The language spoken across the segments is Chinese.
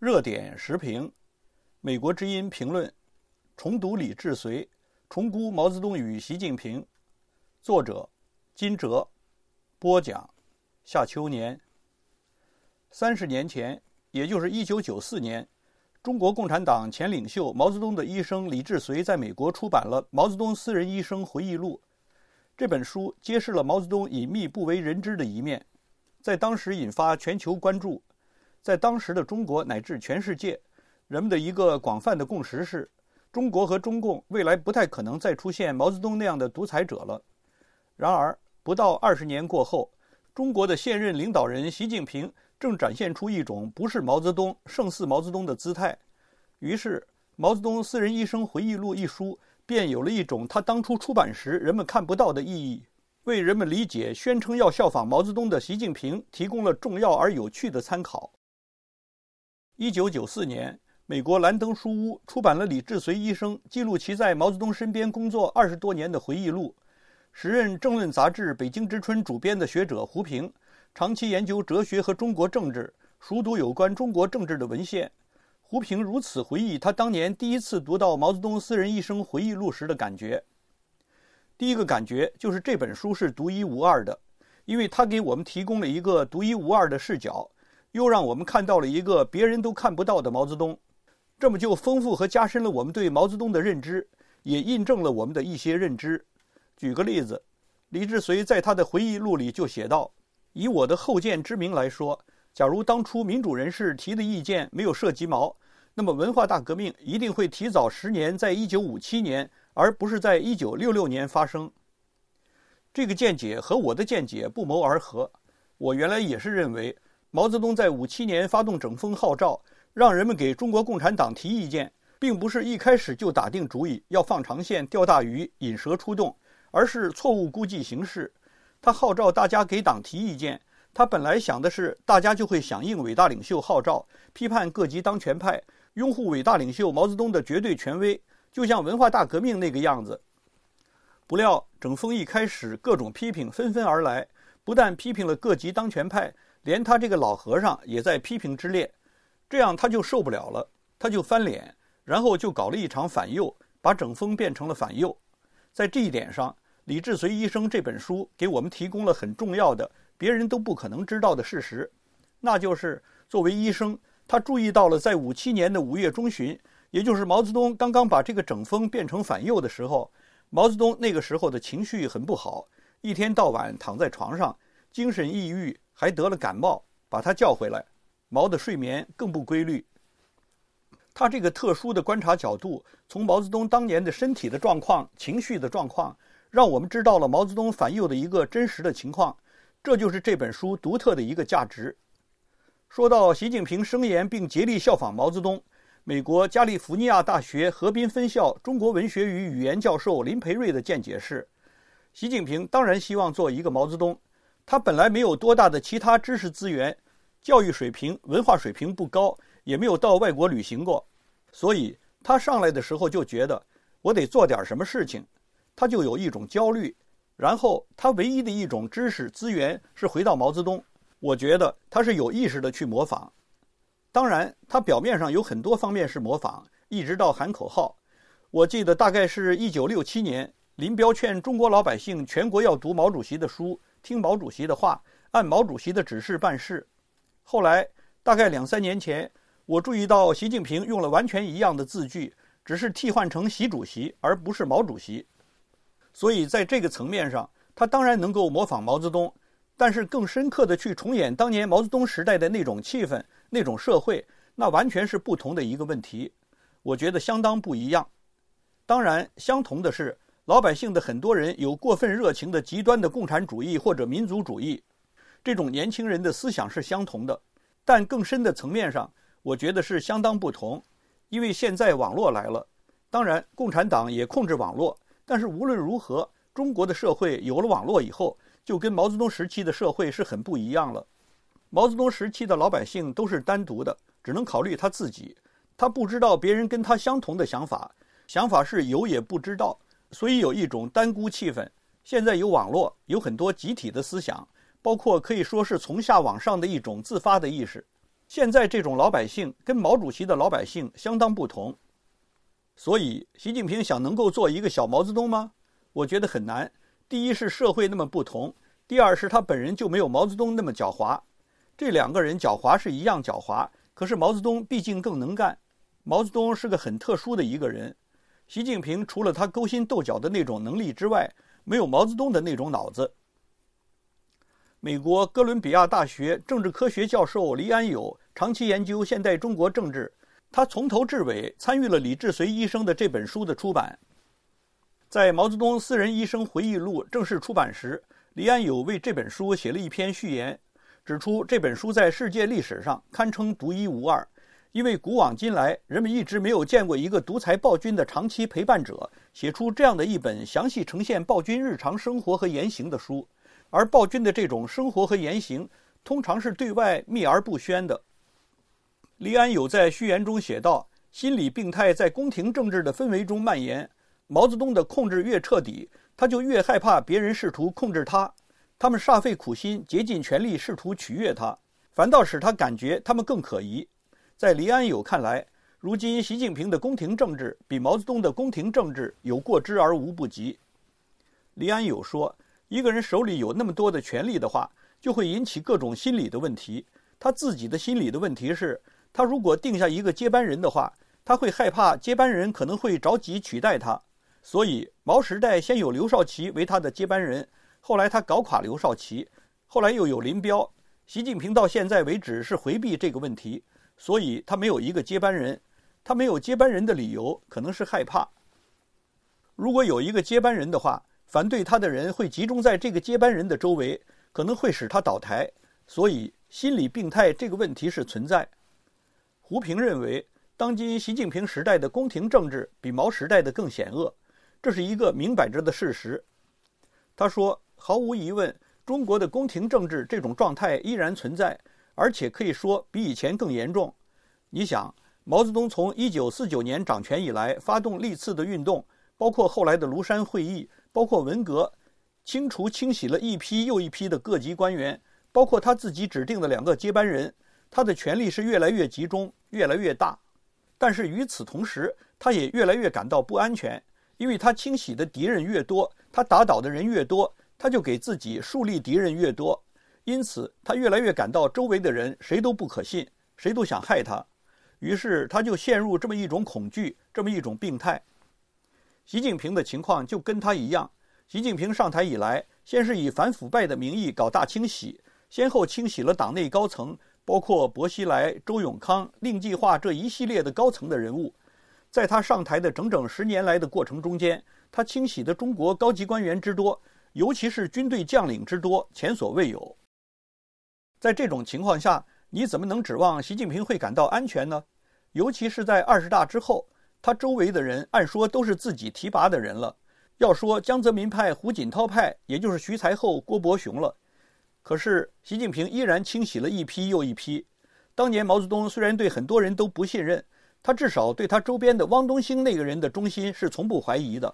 热点时评，《美国之音》评论：重读李志绥，重估毛泽东与习近平。作者：金哲。播讲：夏秋年。三十年前，也就是一九九四年，中国共产党前领袖毛泽东的医生李志绥在美国出版了《毛泽东私人医生回忆录》。这本书揭示了毛泽东隐秘不为人知的一面，在当时引发全球关注。在当时的中国乃至全世界，人们的一个广泛的共识是：中国和中共未来不太可能再出现毛泽东那样的独裁者了。然而，不到二十年过后，中国的现任领导人习近平正展现出一种不是毛泽东胜似毛泽东的姿态。于是，《毛泽东私人医生回忆录》一书便有了一种他当初出版时人们看不到的意义，为人们理解宣称要效仿毛泽东的习近平提供了重要而有趣的参考。一九九四年，美国兰登书屋出版了李志绥医生记录其在毛泽东身边工作二十多年的回忆录。时任政论杂志《北京之春》主编的学者胡平，长期研究哲学和中国政治，熟读有关中国政治的文献。胡平如此回忆他当年第一次读到毛泽东私人一生回忆录时的感觉：第一个感觉就是这本书是独一无二的，因为它给我们提供了一个独一无二的视角。又让我们看到了一个别人都看不到的毛泽东，这么就丰富和加深了我们对毛泽东的认知，也印证了我们的一些认知。举个例子，李志绥在他的回忆录里就写道：“以我的后见之明来说，假如当初民主人士提的意见没有涉及毛，那么文化大革命一定会提早十年，在一九五七年，而不是在一九六六年发生。”这个见解和我的见解不谋而合。我原来也是认为。毛泽东在五七年发动整风号召，让人们给中国共产党提意见，并不是一开始就打定主意要放长线钓大鱼、引蛇出洞，而是错误估计形势。他号召大家给党提意见，他本来想的是大家就会响应伟大领袖号召，批判各级当权派，拥护伟大领袖毛泽东的绝对权威，就像文化大革命那个样子。不料整风一开始，各种批评纷纷而来，不但批评了各级当权派。连他这个老和尚也在批评之列，这样他就受不了了，他就翻脸，然后就搞了一场反右，把整风变成了反右。在这一点上，《李志绥医生》这本书给我们提供了很重要的、别人都不可能知道的事实，那就是作为医生，他注意到了在五七年的五月中旬，也就是毛泽东刚刚把这个整风变成反右的时候，毛泽东那个时候的情绪很不好，一天到晚躺在床上，精神抑郁。还得了感冒，把他叫回来。毛的睡眠更不规律。他这个特殊的观察角度，从毛泽东当年的身体的状况、情绪的状况，让我们知道了毛泽东反右的一个真实的情况。这就是这本书独特的一个价值。说到习近平声言并竭力效仿毛泽东，美国加利福尼亚大学河滨分校中国文学与语言教授林培瑞的见解是：习近平当然希望做一个毛泽东。他本来没有多大的其他知识资源，教育水平、文化水平不高，也没有到外国旅行过，所以他上来的时候就觉得我得做点什么事情，他就有一种焦虑。然后他唯一的一种知识资源是回到毛泽东。我觉得他是有意识的去模仿。当然，他表面上有很多方面是模仿，一直到喊口号。我记得大概是一九六七年。林彪劝中国老百姓，全国要读毛主席的书，听毛主席的话，按毛主席的指示办事。后来，大概两三年前，我注意到习近平用了完全一样的字句，只是替换成习主席而不是毛主席。所以，在这个层面上，他当然能够模仿毛泽东，但是更深刻的去重演当年毛泽东时代的那种气氛、那种社会，那完全是不同的一个问题。我觉得相当不一样。当然，相同的是。老百姓的很多人有过分热情的极端的共产主义或者民族主义，这种年轻人的思想是相同的，但更深的层面上，我觉得是相当不同，因为现在网络来了，当然共产党也控制网络，但是无论如何，中国的社会有了网络以后，就跟毛泽东时期的社会是很不一样了。毛泽东时期的老百姓都是单独的，只能考虑他自己，他不知道别人跟他相同的想法，想法是有也不知道。所以有一种单孤气氛。现在有网络，有很多集体的思想，包括可以说是从下往上的一种自发的意识。现在这种老百姓跟毛主席的老百姓相当不同。所以习近平想能够做一个小毛泽东吗？我觉得很难。第一是社会那么不同，第二是他本人就没有毛泽东那么狡猾。这两个人狡猾是一样狡猾，可是毛泽东毕竟更能干。毛泽东是个很特殊的一个人。习近平除了他勾心斗角的那种能力之外，没有毛泽东的那种脑子。美国哥伦比亚大学政治科学教授黎安友长期研究现代中国政治，他从头至尾参与了李志随医生的这本书的出版。在毛泽东私人医生回忆录正式出版时，黎安友为这本书写了一篇序言，指出这本书在世界历史上堪称独一无二。因为古往今来，人们一直没有见过一个独裁暴君的长期陪伴者写出这样的一本详细呈现暴君日常生活和言行的书，而暴君的这种生活和言行通常是对外秘而不宣的。黎安有在序言中写道：“心理病态在宫廷政治的氛围中蔓延，毛泽东的控制越彻底，他就越害怕别人试图控制他，他们煞费苦心、竭尽全力试图取悦他，反倒使他感觉他们更可疑。”在黎安友看来，如今习近平的宫廷政治比毛泽东的宫廷政治有过之而无不及。黎安友说：“一个人手里有那么多的权力的话，就会引起各种心理的问题。他自己的心理的问题是他如果定下一个接班人的话，他会害怕接班人可能会着急取代他。所以毛时代先有刘少奇为他的接班人，后来他搞垮刘少奇，后来又有林彪。习近平到现在为止是回避这个问题。”所以他没有一个接班人，他没有接班人的理由可能是害怕。如果有一个接班人的话，反对他的人会集中在这个接班人的周围，可能会使他倒台。所以心理病态这个问题是存在。胡平认为，当今习近平时代的宫廷政治比毛时代的更险恶，这是一个明摆着的事实。他说，毫无疑问，中国的宫廷政治这种状态依然存在。而且可以说比以前更严重。你想，毛泽东从一九四九年掌权以来，发动历次的运动，包括后来的庐山会议，包括文革，清除清洗了一批又一批的各级官员，包括他自己指定的两个接班人，他的权力是越来越集中，越来越大。但是与此同时，他也越来越感到不安全，因为他清洗的敌人越多，他打倒的人越多，他就给自己树立敌人越多。因此，他越来越感到周围的人谁都不可信，谁都想害他，于是他就陷入这么一种恐惧，这么一种病态。习近平的情况就跟他一样。习近平上台以来，先是以反腐败的名义搞大清洗，先后清洗了党内高层，包括薄熙来、周永康、令计划这一系列的高层的人物。在他上台的整整十年来的过程中间，他清洗的中国高级官员之多，尤其是军队将领之多，前所未有。在这种情况下，你怎么能指望习近平会感到安全呢？尤其是在二十大之后，他周围的人按说都是自己提拔的人了。要说江泽民派、胡锦涛派，也就是徐才厚、郭伯雄了。可是习近平依然清洗了一批又一批。当年毛泽东虽然对很多人都不信任，他至少对他周边的汪东兴那个人的忠心是从不怀疑的。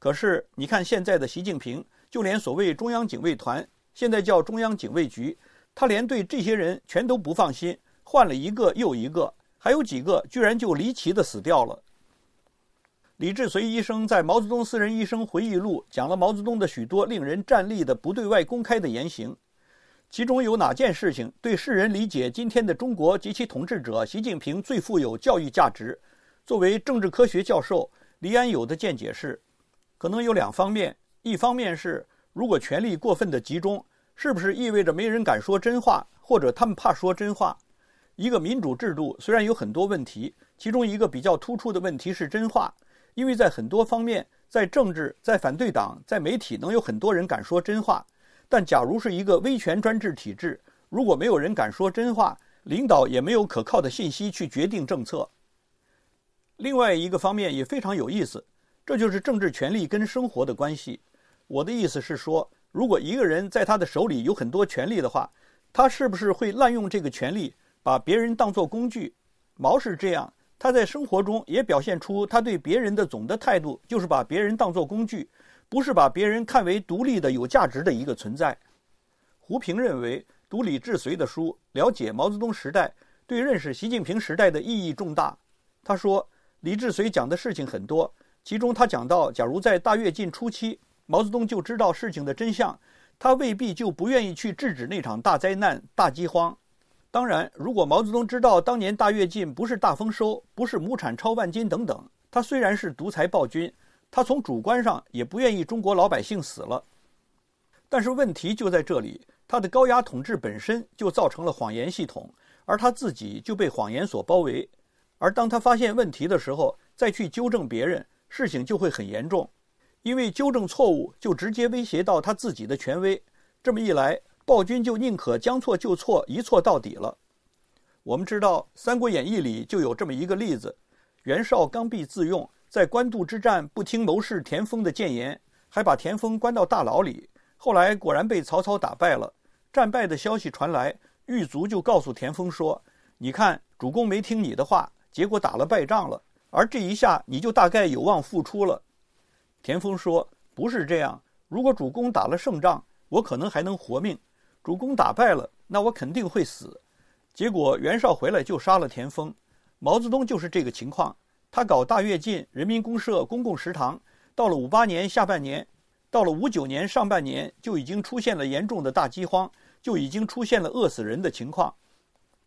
可是你看现在的习近平，就连所谓中央警卫团，现在叫中央警卫局。他连对这些人全都不放心，换了一个又一个，还有几个居然就离奇的死掉了。李志绥医生在《毛泽东私人医生回忆录》讲了毛泽东的许多令人站立的不对外公开的言行，其中有哪件事情对世人理解今天的中国及其统治者习近平最富有教育价值？作为政治科学教授，黎安友的见解是：可能有两方面，一方面是如果权力过分的集中。是不是意味着没人敢说真话，或者他们怕说真话？一个民主制度虽然有很多问题，其中一个比较突出的问题是真话，因为在很多方面，在政治、在反对党、在媒体，能有很多人敢说真话。但假如是一个威权专制体制，如果没有人敢说真话，领导也没有可靠的信息去决定政策。另外一个方面也非常有意思，这就是政治权力跟生活的关系。我的意思是说。如果一个人在他的手里有很多权力的话，他是不是会滥用这个权力，把别人当作工具？毛是这样，他在生活中也表现出他对别人的总的态度就是把别人当作工具，不是把别人看为独立的、有价值的一个存在。胡平认为，读李志绥的书，了解毛泽东时代，对认识习近平时代的意义重大。他说，李志绥讲的事情很多，其中他讲到，假如在大跃进初期。毛泽东就知道事情的真相，他未必就不愿意去制止那场大灾难、大饥荒。当然，如果毛泽东知道当年大跃进不是大丰收，不是亩产超万斤等等，他虽然是独裁暴君，他从主观上也不愿意中国老百姓死了。但是问题就在这里，他的高压统治本身就造成了谎言系统，而他自己就被谎言所包围。而当他发现问题的时候，再去纠正别人，事情就会很严重。因为纠正错误就直接威胁到他自己的权威，这么一来，暴君就宁可将错就错，一错到底了。我们知道《三国演义》里就有这么一个例子：袁绍刚愎自用，在官渡之战不听谋士田丰的谏言，还把田丰关到大牢里。后来果然被曹操打败了。战败的消息传来，狱卒就告诉田丰说：“你看，主公没听你的话，结果打了败仗了。而这一下，你就大概有望复出了。”田丰说：“不是这样，如果主公打了胜仗，我可能还能活命；主公打败了，那我肯定会死。”结果袁绍回来就杀了田丰。毛泽东就是这个情况，他搞大跃进、人民公社、公共食堂，到了五八年下半年，到了五九年上半年，就已经出现了严重的大饥荒，就已经出现了饿死人的情况。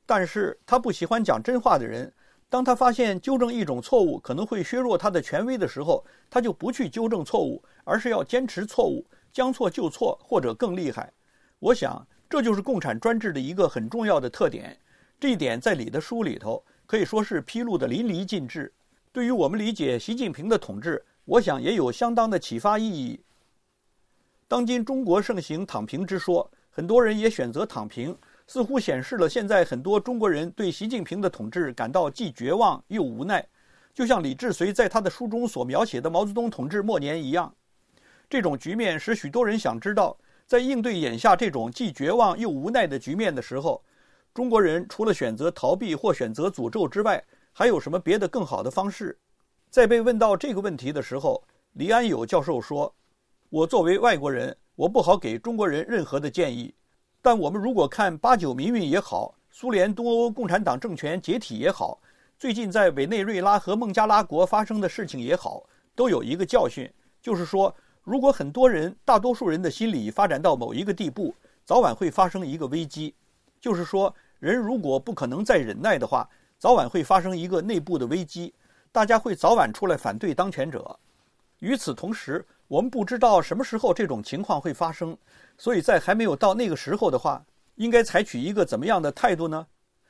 但是他不喜欢讲真话的人。当他发现纠正一种错误可能会削弱他的权威的时候，他就不去纠正错误，而是要坚持错误，将错就错，或者更厉害。我想，这就是共产专制的一个很重要的特点。这一点在李的书里头可以说是披露的淋漓尽致。对于我们理解习近平的统治，我想也有相当的启发意义。当今中国盛行“躺平”之说，很多人也选择躺平。似乎显示了现在很多中国人对习近平的统治感到既绝望又无奈，就像李志随在他的书中所描写的毛泽东统治末年一样。这种局面使许多人想知道，在应对眼下这种既绝望又无奈的局面的时候，中国人除了选择逃避或选择诅咒之外，还有什么别的更好的方式？在被问到这个问题的时候，李安友教授说：“我作为外国人，我不好给中国人任何的建议。”但我们如果看八九民运也好，苏联东欧共产党政权解体也好，最近在委内瑞拉和孟加拉国发生的事情也好，都有一个教训，就是说，如果很多人、大多数人的心理发展到某一个地步，早晚会发生一个危机。就是说，人如果不可能再忍耐的话，早晚会发生一个内部的危机，大家会早晚出来反对当权者。与此同时，我们不知道什么时候这种情况会发生，所以在还没有到那个时候的话，应该采取一个怎么样的态度呢？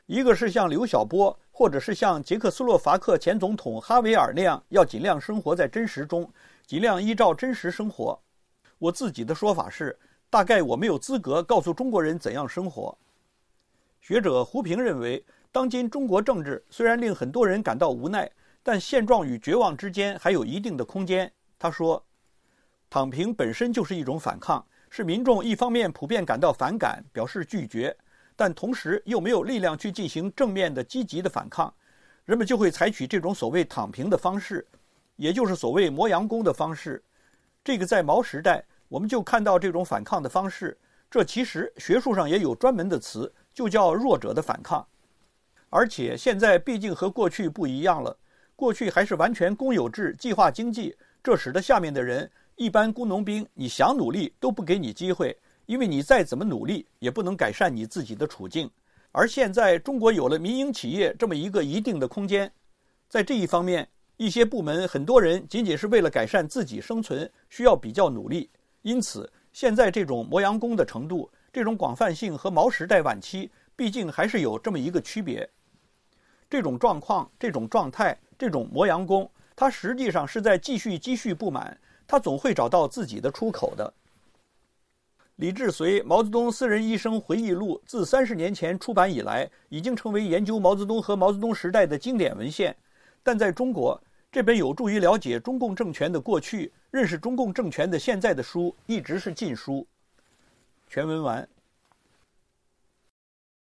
一个是像刘晓波，或者是像捷克斯洛伐克前总统哈维尔那样，要尽量生活在真实中，尽量依照真实生活。我自己的说法是，大概我没有资格告诉中国人怎样生活。学者胡平认为，当今中国政治虽然令很多人感到无奈，但现状与绝望之间还有一定的空间。他说。躺平本身就是一种反抗，是民众一方面普遍感到反感，表示拒绝，但同时又没有力量去进行正面的积极的反抗，人们就会采取这种所谓躺平的方式，也就是所谓磨洋工的方式。这个在毛时代我们就看到这种反抗的方式，这其实学术上也有专门的词，就叫弱者的反抗。而且现在毕竟和过去不一样了，过去还是完全公有制、计划经济，这使得下面的人。一般工农兵，你想努力都不给你机会，因为你再怎么努力也不能改善你自己的处境。而现在，中国有了民营企业这么一个一定的空间，在这一方面，一些部门很多人仅仅是为了改善自己生存，需要比较努力。因此，现在这种磨洋工的程度，这种广泛性和毛时代晚期，毕竟还是有这么一个区别。这种状况、这种状态、这种磨洋工，它实际上是在继续积蓄不满。他总会找到自己的出口的。李志绥《毛泽东私人医生回忆录》自三十年前出版以来，已经成为研究毛泽东和毛泽东时代的经典文献。但在中国，这本有助于了解中共政权的过去、认识中共政权的现在的书，一直是禁书。全文完。